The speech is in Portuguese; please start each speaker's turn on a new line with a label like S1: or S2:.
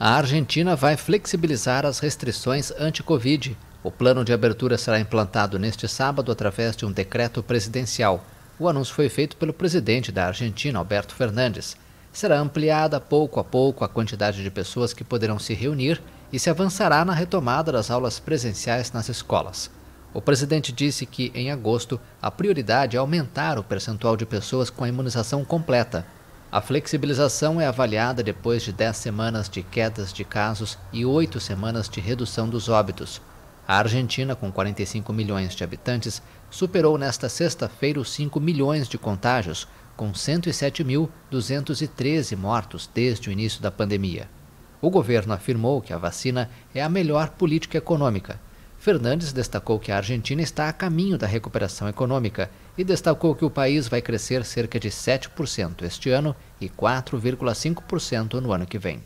S1: A Argentina vai flexibilizar as restrições anti-Covid. O plano de abertura será implantado neste sábado através de um decreto presidencial. O anúncio foi feito pelo presidente da Argentina, Alberto Fernandes. Será ampliada pouco a pouco a quantidade de pessoas que poderão se reunir e se avançará na retomada das aulas presenciais nas escolas. O presidente disse que, em agosto, a prioridade é aumentar o percentual de pessoas com a imunização completa. A flexibilização é avaliada depois de 10 semanas de quedas de casos e 8 semanas de redução dos óbitos. A Argentina, com 45 milhões de habitantes, superou nesta sexta-feira os 5 milhões de contágios, com 107.213 mortos desde o início da pandemia. O governo afirmou que a vacina é a melhor política econômica Fernandes destacou que a Argentina está a caminho da recuperação econômica e destacou que o país vai crescer cerca de 7% este ano e 4,5% no ano que vem.